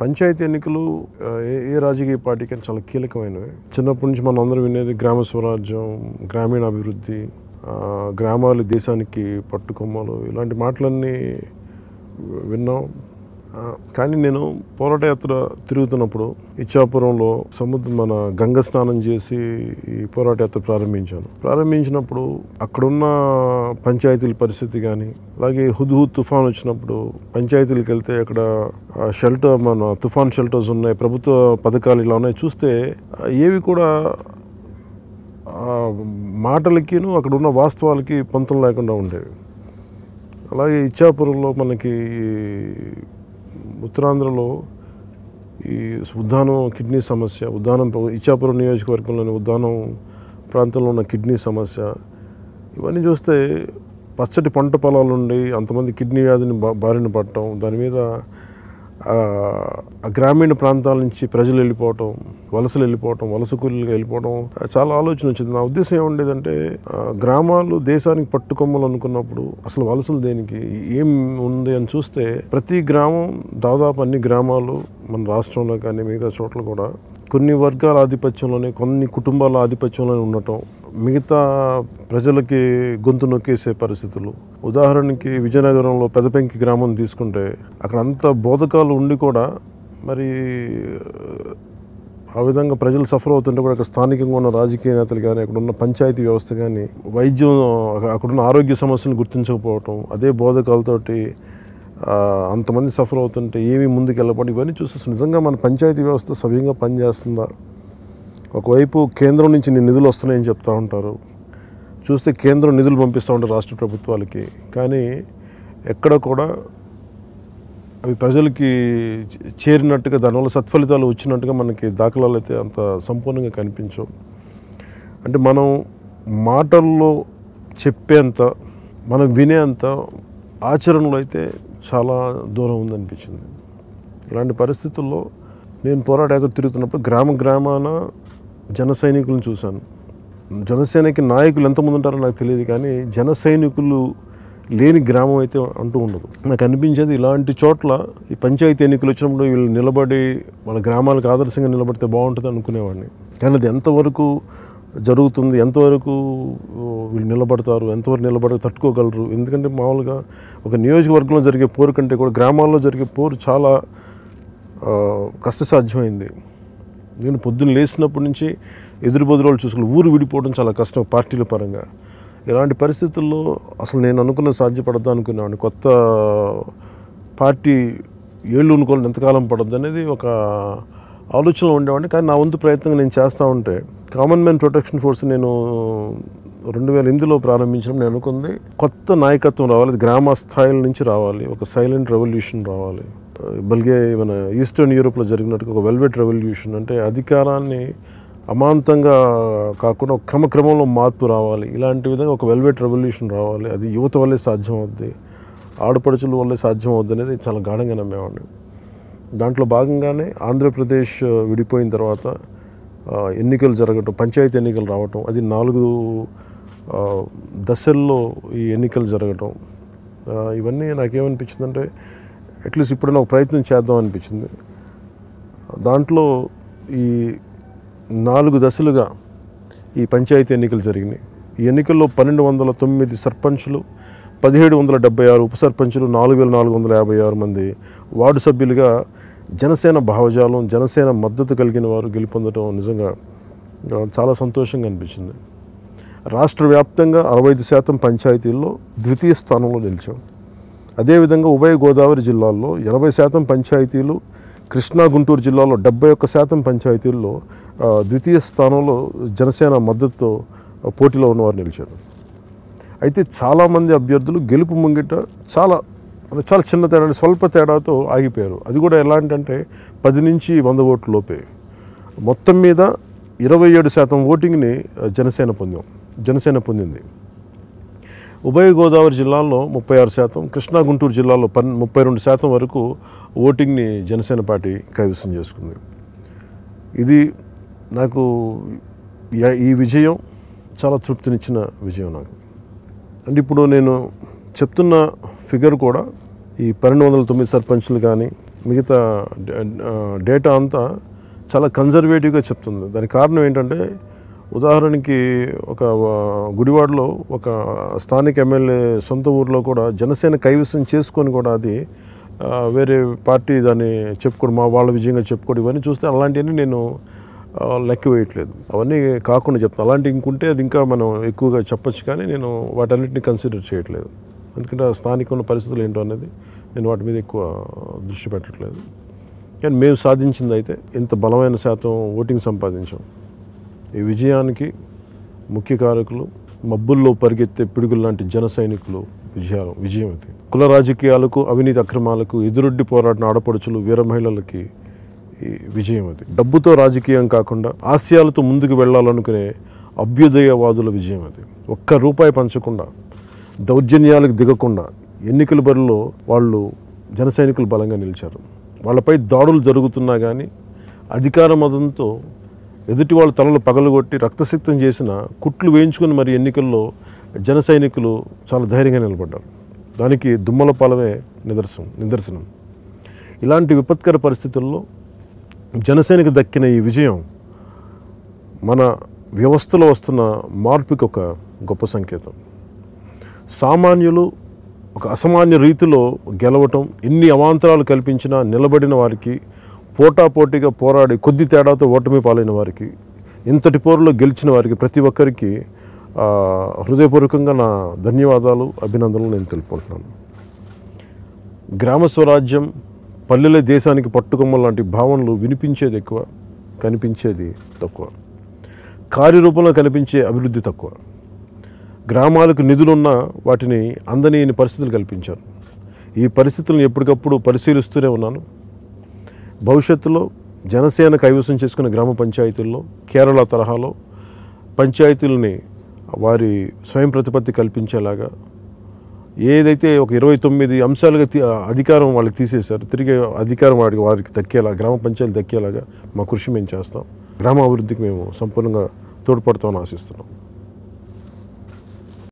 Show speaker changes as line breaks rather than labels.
పంచాయతీ ఎన్నికలు ఏ రాజకీయ పార్టీకి చాలా కీలకమైనవి చిన్నప్పటి నుంచి మనం అందరూ వినేది గ్రామ స్వరాజ్యం గ్రామీణ అభివృద్ధి గ్రామాలు దేశానికి పట్టుకొమ్మలు ఇలాంటి మాటలన్నీ విన్నాం కానీ నేను పోరాటయాత్ర తిరుగుతున్నప్పుడు ఇచ్చాపురంలో సముద్రం మన గంగ స్నానం చేసి ఈ పోరాటయాత్ర ప్రారంభించాను ప్రారంభించినప్పుడు అక్కడున్న పంచాయతీల పరిస్థితి కానీ అలాగే హుద్హుద్ తుఫాన్ వచ్చినప్పుడు పంచాయతీలకు వెళ్తే అక్కడ షెల్టర్ మన తుఫాన్ షెల్టర్స్ ఉన్నాయి ప్రభుత్వ పథకాలు ఇలా ఉన్నాయి చూస్తే ఏవి కూడా మాటలకిను అక్కడ ఉన్న వాస్తవాలకి పొంతం లేకుండా ఉండేవి అలాగే ఇచ్చాపురంలో మనకి ఉత్తరాంధ్రలో ఈ ఉద్దానం కిడ్నీ సమస్య ఉద్దానం ఇచ్చాపురం నియోజకవర్గంలోని ఉద్దానం ప్రాంతంలో ఉన్న కిడ్నీ సమస్య ఇవన్నీ చూస్తే పచ్చటి పంట ఉండి అంతమంది కిడ్నీ వ్యాధిని బారిన పడటం దాని మీద గ్రామీణ ప్రాంతాల నుంచి ప్రజలు వెళ్ళిపోవటం వలసలు వెళ్ళిపోవటం వలస కూలీలుగా వెళ్ళిపోవడం చాలా ఆలోచన వచ్చింది నా ఉద్దేశం ఏముండేదంటే గ్రామాలు దేశానికి పట్టుకొమ్మలు అనుకున్నప్పుడు అసలు వలసలు దేనికి ఏం ఉంది అని చూస్తే ప్రతి గ్రామం దాదాపు అన్ని గ్రామాలు మన రాష్ట్రంలో కానీ మిగతా చోట్ల కూడా కొన్ని వర్గాల ఆధిపత్యంలోనే కొన్ని కుటుంబాల ఆధిపత్యంలోనే ఉండటం మిగతా ప్రజలకి గొంతు నొక్కేసే పరిస్థితులు ఉదాహరణకి విజయనగరంలో పెదపెంకి గ్రామం తీసుకుంటే అక్కడ అంత బోధకాలు ఉండి కూడా మరి ఆ విధంగా ప్రజలు సఫర్ అవుతుంటే కూడా అక్కడ స్థానికంగా ఉన్న రాజకీయ నేతలు కానీ అక్కడ ఉన్న పంచాయతీ వ్యవస్థ కానీ వైద్యం అక్కడున్న ఆరోగ్య సమస్యలను గుర్తించకపోవటం అదే బోధకాలతోటి అంతమంది సఫర్ అవుతుంటే ఏమి ముందుకు వెళ్ళబడి ఇవన్నీ చూసేసి నిజంగా మన పంచాయతీ వ్యవస్థ సవ్యంగా పనిచేస్తుందా ఒకవైపు కేంద్రం నుంచి నిధులు వస్తున్నాయని చెప్తూ ఉంటారు చూస్తే కేంద్రం నిధులు పంపిస్తూ ఉంటారు రాష్ట్ర ప్రభుత్వాలకి కానీ ఎక్కడ కూడా అవి ప్రజలకి చేరినట్టుగా దానివల్ల సత్ఫలితాలు వచ్చినట్టుగా మనకి దాఖలాలు అయితే అంత సంపూర్ణంగా కనిపించవు అంటే మనం మాటల్లో చెప్పేంత మనం వినేంత ఆచరణలో అయితే చాలా దూరం ఉందనిపించింది ఇలాంటి పరిస్థితుల్లో నేను పోరాట ఎదురు తిరుగుతున్నప్పుడు గ్రామ గ్రామాన జన సైనికులను చూశాను జనసేనకి నాయకులు ఎంతమంది ఉంటారో నాకు తెలియదు కానీ జన సైనికులు లేని గ్రామం అయితే అంటూ ఉండదు నాకు అనిపించేది ఇలాంటి చోట్ల ఈ పంచాయతీ ఎన్నికలు వచ్చినప్పుడు వీళ్ళు నిలబడి వాళ్ళ గ్రామాలకు ఆదర్శంగా నిలబడితే బాగుంటుంది అనుకునేవాడిని కానీ అది ఎంతవరకు జరుగుతుంది ఎంతవరకు వీళ్ళు నిలబడతారు ఎంతవరకు నిలబడ తట్టుకోగలరు ఎందుకంటే మామూలుగా ఒక నియోజకవర్గంలో జరిగే పోరు కంటే కూడా గ్రామాల్లో జరిగే పోరు చాలా కష్టసాధ్యమైంది నేను పొద్దున్న లేచినప్పటి నుంచి ఎదురు బదురోలు చూసుకుని ఊరు విడిపోవడం చాలా కష్టం పార్టీల పరంగా ఇలాంటి పరిస్థితుల్లో అసలు నేను అనుకున్న సాధ్యపడద్దు అనుకున్నాను కొత్త పార్టీ ఏళ్ళు అనుకోవాలని ఎంతకాలం పడద్దు అనేది ఒక ఆలోచనలో ఉండేవాడిని కానీ నా వంతు ప్రయత్నంగా నేను చేస్తూ ఉంటే కామన్ మ్యాన్ ప్రొటెక్షన్ ఫోర్స్ నేను రెండు వేల ఎనిమిదిలో ప్రారంభించడం నేను అనుకుంది కొత్త నాయకత్వం రావాలి గ్రామ స్థాయిల నుంచి రావాలి ఒక సైలెంట్ రెవల్యూషన్ రావాలి బల్గే మన ఈస్టర్న్ యూరోప్లో జరిగినట్టుగా ఒక వెల్వెట్ రెవల్యూషన్ అంటే అధికారాన్ని అమాంతంగా కాకుండా క్రమక్రమంలో మార్పు రావాలి ఇలాంటి విధంగా ఒక వెల్వెట్ రెవల్యూషన్ రావాలి అది యువత వల్లే సాధ్యం అవుద్ది ఆడపడుచుల వల్లే సాధ్యం అవుద్ది అనేది చాలా గాఢంగా నమ్మేవాడిని దాంట్లో భాగంగానే ఆంధ్రప్రదేశ్ విడిపోయిన తర్వాత ఎన్నికలు జరగటం పంచాయతీ ఎన్నికలు రావటం అది నాలుగు దశల్లో ఈ ఎన్నికలు జరగడం ఇవన్నీ నాకేమనిపించిందంటే అట్లీస్ట్ ఇప్పుడైనా ఒక ప్రయత్నం చేద్దాం అనిపించింది దాంట్లో ఈ నాలుగు దశలుగా ఈ పంచాయతీ ఎన్నికలు జరిగినాయి ఈ ఎన్నికల్లో పన్నెండు వందల తొమ్మిది సర్పంచ్లు పదిహేడు వందల డెబ్బై ఆరు ఉప సర్పంచులు నాలుగు వేల నాలుగు వందల యాభై ఆరు మంది వార్డు సభ్యులుగా జనసేన భావజాలం జనసేన మద్దతు కలిగిన వారు గెలుపొందడం నిజంగా చాలా సంతోషంగా అనిపించింది రాష్ట్ర వ్యాప్తంగా అరవై ఐదు శాతం పంచాయతీల్లో ద్వితీయ స్థానంలో నిలిచాం అదేవిధంగా ఉభయ గోదావరి జిల్లాల్లో ఎనభై శాతం పంచాయతీలు కృష్ణా గుంటూరు జిల్లాలో డెబ్బై ఒక్క శాతం పంచాయతీల్లో ద్వితీయ స్థానంలో జనసేన మద్దతుతో పోటీలో ఉన్నవారు నిలిచారు అయితే చాలామంది అభ్యర్థులు గెలుపు ముంగిట చాలా చాలా చిన్న తేడా స్వల్ప తేడాతో ఆగిపోయారు అది కూడా అంటే పది నుంచి వంద ఓట్లు లోపే మొత్తం మీద ఇరవై ఏడు శాతం ఓటింగ్ని జనసేన పొందాం జనసేన పొందింది ఉభయ గోదావరి జిల్లాల్లో ముప్పై ఆరు శాతం కృష్ణా గుంటూరు జిల్లాలో పన్ ముప్పై రెండు శాతం వరకు ఓటింగ్ని జనసేన పార్టీ కైవసం చేసుకుంది ఇది నాకు ఈ విజయం చాలా తృప్తినిచ్చిన విజయం నాకు అంటే ఇప్పుడు నేను చెప్తున్న ఫిగర్ కూడా ఈ పన్నెండు వందల తొమ్మిది సర్పంచ్లు కానీ మిగతా డేటా అంతా చాలా కన్జర్వేటివ్గా చెప్తుంది దానికి కారణం ఏంటంటే ఉదాహరణకి ఒక గుడివాడలో ఒక స్థానిక ఎమ్మెల్యే సొంత ఊర్లో కూడా జనసేన కైవసం చేసుకొని కూడా అది వేరే పార్టీ దాన్ని చెప్పుకోవడం మా వాళ్ళ విజయంగా చెప్పుకోవడం ఇవన్నీ చూస్తే అలాంటివన్నీ నేను లెక్క వేయట్లేదు అవన్నీ కాకుండా చెప్తాను అలాంటి ఇంకుంటే అది ఇంకా మనం ఎక్కువగా చెప్పచ్చు కానీ నేను వాటన్నిటిని కన్సిడర్ చేయట్లేదు ఎందుకంటే స్థానిక ఉన్న పరిస్థితులు ఏంటో అనేది నేను వాటి మీద ఎక్కువ దృష్టి పెట్టట్లేదు కానీ మేము సాధించింది అయితే ఇంత బలమైన శాతం ఓటింగ్ సంపాదించాం ఈ విజయానికి ముఖ్య కారకులు మబ్బుల్లో పరిగెత్తే పిడుగులు లాంటి జన సైనికులు విజయాలు విజయం అయితే కుల రాజకీయాలకు అవినీతి అక్రమాలకు ఎదురొడ్డి పోరాటం ఆడపడుచులు వీర మహిళలకి ఈ విజయం అది డబ్బుతో రాజకీయం కాకుండా ఆశయాలతో ముందుకు వెళ్ళాలనుకునే అభ్యుదయవాదుల విజయం అది ఒక్క రూపాయి పంచకుండా దౌర్జన్యాలకు దిగకుండా ఎన్నికల బరిలో వాళ్ళు జనసైనికులు బలంగా నిలిచారు వాళ్ళపై దాడులు జరుగుతున్నా కానీ అధికార మతంతో ఎదుటి వాళ్ళ తలలు పగలగొట్టి రక్తసిక్తం చేసిన కుట్లు వేయించుకుని మరి ఎన్నికల్లో జన సైనికులు చాలా ధైర్యంగా నిలబడ్డారు దానికి దుమ్మల పాలమే నిదర్శనం నిదర్శనం ఇలాంటి విపత్కర పరిస్థితుల్లో జనసేనకు దక్కిన ఈ విజయం మన వ్యవస్థలో వస్తున్న మార్పుకి ఒక గొప్ప సంకేతం సామాన్యులు ఒక అసామాన్య రీతిలో గెలవటం ఎన్ని అవాంతరాలు కల్పించినా నిలబడిన వారికి పోటాపోటీగా పోరాడి కొద్ది తేడాతో ఓటమి పాలైన వారికి ఇంతటి పోరులో గెలిచిన వారికి ప్రతి ఒక్కరికి హృదయపూర్వకంగా నా ధన్యవాదాలు అభినందనలు నేను తెలుపుకుంటున్నాను గ్రామ స్వరాజ్యం పల్లెల దేశానికి పట్టుకొమ్మ లాంటి భావనలు వినిపించేది ఎక్కువ కనిపించేది తక్కువ కార్యరూపంలో కనిపించే అభివృద్ధి తక్కువ గ్రామాలకు నిధులున్నా వాటిని అందనీయని పరిస్థితులు కల్పించారు ఈ పరిస్థితులను ఎప్పటికప్పుడు పరిశీలిస్తూనే ఉన్నాను భవిష్యత్తులో జనసేన కైవసం చేసుకున్న గ్రామ పంచాయతీల్లో కేరళ తరహాలో పంచాయతీలని వారి స్వయం ప్రతిపత్తి కల్పించేలాగా ఏదైతే ఒక ఇరవై తొమ్మిది అంశాలుగా అధికారం వాళ్ళకి తీసేశారు తిరిగి అధికారం వాడికి వారికి దక్కేలా గ్రామ పంచాయతీ దక్కేలాగా మా కృషి మేము చేస్తాం గ్రామ అభివృద్ధికి మేము సంపూర్ణంగా తోడ్పడతామని ఆశిస్తున్నాం